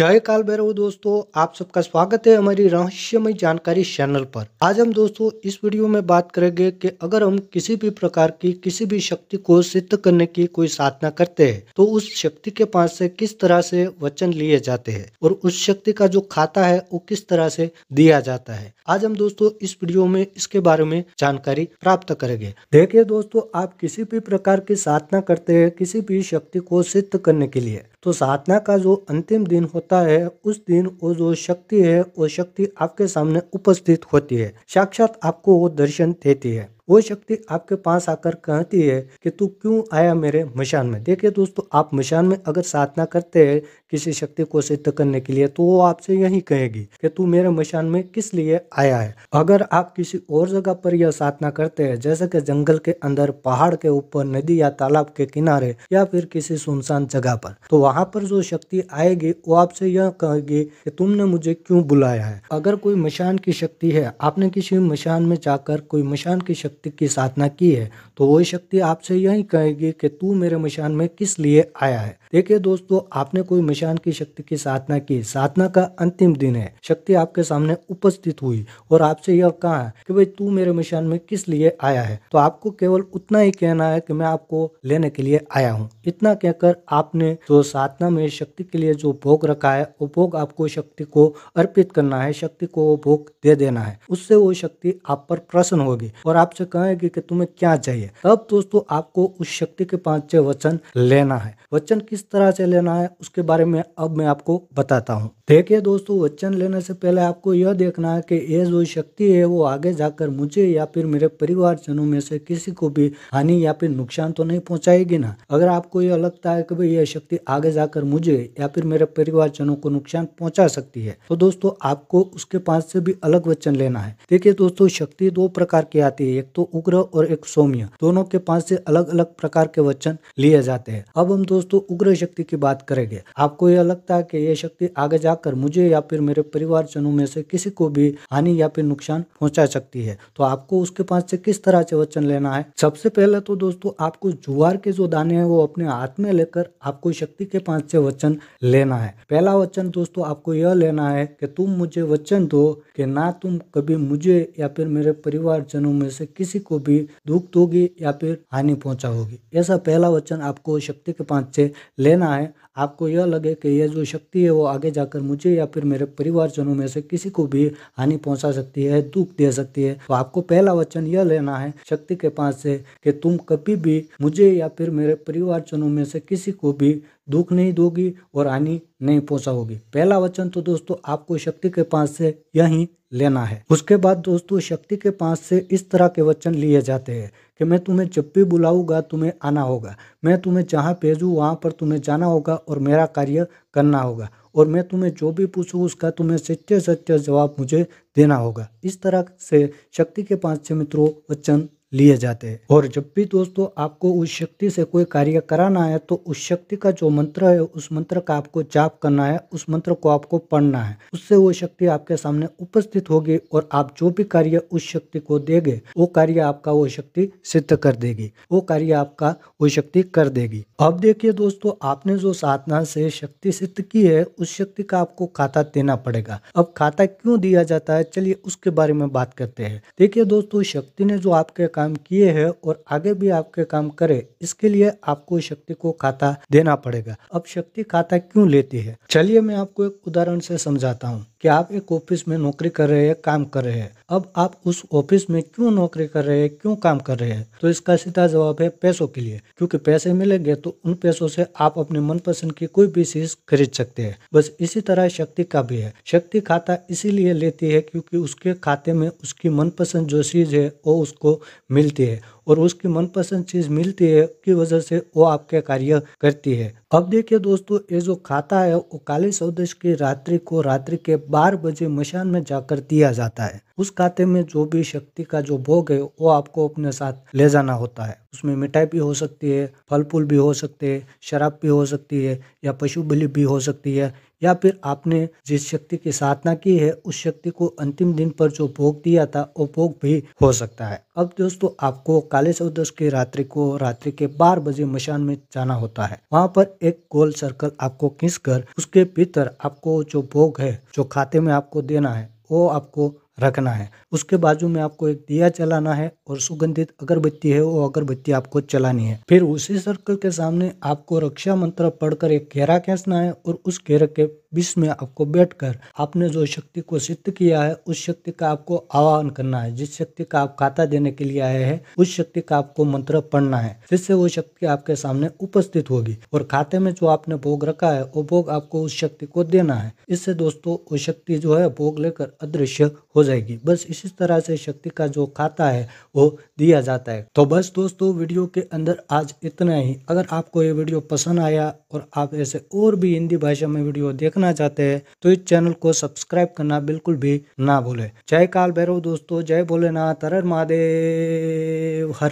जय काल भैरव दोस्तों आप सबका स्वागत है हमारी रहस्यमय जानकारी चैनल पर आज हम दोस्तों इस वीडियो में बात करेंगे कि अगर हम किसी भी प्रकार की किसी भी शक्ति को सिद्ध करने की कोई साधना करते हैं तो उस शक्ति के पास से किस तरह से वचन लिए जाते हैं और उस शक्ति का जो खाता है वो किस तरह से दिया जाता है आज हम दोस्तों इस वीडियो में इसके बारे में जानकारी प्राप्त करेंगे देखिये दोस्तों आप किसी भी प्रकार की साधना करते हैं किसी भी शक्ति को सिद्ध करने के लिए तो साधना का जो अंतिम दिन होता सकता है उस दिन वो जो शक्ति है वो शक्ति आपके सामने उपस्थित होती है साक्षात आपको वो दर्शन देती है वो शक्ति आपके पास आकर कहती है कि तू क्यों आया मेरे मशान में देखिए दोस्तों आप मशान में अगर साधना करते हैं किसी शक्ति को सिद्ध करने के लिए तो वो आपसे यही कहेगी कि तू मेरे मशान में किस लिए आया है अगर आप किसी और जगह पर यह साधना करते हैं जैसे कि जंगल के अंदर पहाड़ के ऊपर नदी या तालाब के किनारे या फिर किसी सुनसान जगह पर तो वहां पर जो शक्ति आएगी वो आपसे यह कहेगी कि तुमने मुझे क्यों बुलाया है अगर कोई मशान की शक्ति है आपने किसी मशान में जाकर कोई मशान की शक्ति शक्ति की साधना की है तो वही शक्ति आपसे यही कहेगी कि तू मेरे मशान में किस लिए आया है देखिए दोस्तों आपने कोई मशान की शक्ति की साधना की साधना का अंतिम दिन है शक्ति आपके सामने उपस्थित हुई और आपसे यह कहा कि भाई तू मेरे मशान में किस लिए आया है तो आपको केवल उतना ही कहना है कि मैं आपको लेने के लिए आया हूँ इतना कहकर आपने जो साधना में शक्ति के लिए जो भोग रखा है वो भोग आपको शक्ति को अर्पित करना है शक्ति को वो भोग दे देना है उससे वो शक्ति आप पर प्रसन्न होगी और आपसे आपसे कहेंगे कि तुम्हें क्या चाहिए तब दोस्तों आपको उस शक्ति के पांच वचन लेना है वचन किस तरह से लेना है उसके बारे में अब मैं आपको बताता हूँ देखिए दोस्तों वचन लेने से पहले आपको यह देखना है कि ये जो शक्ति है वो आगे जाकर मुझे या फिर मेरे परिवार जनों में से किसी को भी हानि या फिर नुकसान तो नहीं पहुंचाएगी ना अगर आपको यह लगता है कि भाई यह शक्ति आगे जाकर मुझे या फिर मेरे परिवार जनों को नुकसान पहुंचा सकती है तो दोस्तों आपको उसके पास से भी अलग वचन लेना है देखिए दोस्तों शक्ति दो प्रकार की आती है एक तो उग्र और एक सौम्य दोनों के पास से अलग अलग प्रकार के वचन लिए जाते हैं अब हम दोस्तों उग्र शक्ति की बात करेंगे आपको यह लगता है कि यह शक्ति आगे जाकर मुझे या फिर मेरे जनों में से किसी को भी हानि या फिर नुकसान पहुंचा सकती है तो आपको उसके पास से किस तरह से वचन लेना है सबसे पहले तो दोस्तों आपको जुआर के जो दाने हैं वो अपने हाथ में लेकर आपको शक्ति के पास से वचन लेना है पहला वचन दोस्तों आपको यह लेना है कि तुम मुझे वचन दो कि ना तुम कभी मुझे या फिर मेरे परिवार जनों में से किसी को भी दुख दोगे या फिर हानि पहुंचाओगे ऐसा पहला वचन आपको शक्ति के पांच से लेना है आपको यह लगे कि यह जो शक्ति है वो आगे जाकर मुझे या फिर मेरे परिवारजनों में से किसी को भी हानि पहुंचा सकती है दुख दे सकती है तो आपको पहला वचन यह लेना है शक्ति के पास से कि तुम कभी भी मुझे या फिर मेरे परिवारजनों में से किसी को भी दुख नहीं दोगी और हानि नहीं होगी पहला वचन तो दोस्तों आपको शक्ति के पास से यही लेना है उसके बाद दोस्तों शक्ति के पास से इस तरह के वचन लिए जाते हैं कि मैं तुम्हें जब भी बुलाऊंगा तुम्हें आना होगा मैं तुम्हें जहाँ भेजूँ वहाँ पर तुम्हें जाना होगा और मेरा कार्य करना होगा और मैं तुम्हें जो भी पूछूँ उसका तुम्हें सच्चे सच्चे जवाब मुझे देना होगा इस तरह से शक्ति के पास से मित्रों वचन लिए जाते हैं और जब भी दोस्तों आपको उस शक्ति से कोई कार्य कराना है तो उस शक्ति का जो मंत्र है उस मंत्र का आपको जाप करना है उस मंत्र को आपको पढ़ना है उससे वो शक्ति आपके सामने उपस्थित होगी और आप जो भी कार्य उस शक्ति को देगे वो कार्य आपका वो शक्ति सिद्ध कर देगी वो कार्य आपका वो शक्ति कर देगी अब देखिए दोस्तों आपने जो साधना से शक्ति सिद्ध की है उस शक्ति का आपको खाता देना पड़ेगा अब खाता क्यों दिया जाता है चलिए उसके बारे में बात करते हैं देखिए दोस्तों शक्ति ने जो आपके काम किए हैं और आगे भी आपके काम करे इसके लिए आपको शक्ति को खाता देना पड़ेगा अब शक्ति खाता क्यों लेती है चलिए मैं आपको एक उदाहरण से समझाता हूँ कि आप एक ऑफिस में नौकरी कर रहे हैं काम कर रहे हैं अब आप उस ऑफिस में क्यों नौकरी कर रहे हैं क्यों काम कर रहे हैं तो इसका सीधा जवाब है पैसों के लिए क्योंकि पैसे मिलेंगे तो उन पैसों से आप अपने मनपसंद की कोई भी चीज खरीद सकते हैं बस इसी तरह शक्ति का भी है शक्ति खाता इसीलिए लेती है क्योंकि उसके खाते में उसकी मनपसंद जो चीज है वो उसको मिलती है और उसकी मनपसंद चीज़ मिलती है की वजह से वो आपके कार्य करती है अब देखिए दोस्तों ये जो खाता है वो काली सौदेश की रात्रि को रात्रि के बारह बजे मशान में जाकर दिया जाता है उस खाते में जो भी शक्ति का जो भोग है वो आपको अपने साथ ले जाना होता है उसमें मिठाई भी हो सकती है फल फूल भी हो सकते हैं शराब भी हो सकती है या पशु बलि भी हो सकती है या फिर आपने जिस शक्ति की साधना की है उस शक्ति को अंतिम दिन पर जो भोग दिया था वो भोग भी हो सकता है अब दोस्तों आपको काले चौदश की रात्रि को रात्रि के बारह बजे मशान में जाना होता है वहाँ पर एक गोल सर्कल आपको खींच कर उसके भीतर आपको जो भोग है जो खाते में आपको देना है वो आपको रखना है उसके बाजू में आपको एक दिया चलाना है और सुगंधित अगरबत्ती है वो अगरबत्ती आपको चलानी है फिर उसी सर्कल के सामने आपको रक्षा मंत्र पढ़कर एक घेरा खेसना है और उस घेरा के बीच में आपको बैठकर आपने जो शक्ति को सिद्ध किया है उस शक्ति का आपको आह्वान करना है जिस शक्ति का आप खाता देने के लिए आए हैं उस शक्ति का आपको मंत्र पढ़ना है जिससे वो शक्ति आपके सामने उपस्थित होगी और खाते में जो आपने भोग रखा है वो भोग आपको उस शक्ति को देना है इससे दोस्तों वो शक्ति जो है भोग लेकर अदृश्य हो जाएगी बस इसी तरह से शक्ति का जो खाता है वो दिया जाता है तो बस दोस्तों वीडियो के अंदर आज इतना ही अगर आपको ये वीडियो पसंद आया और आप ऐसे और भी हिंदी भाषा में वीडियो देखना सीखना चाहते हैं तो इस चैनल को सब्सक्राइब करना बिल्कुल भी ना भूले जय काल भैरव दोस्तों जय भोलेनाथ हर महादेव हर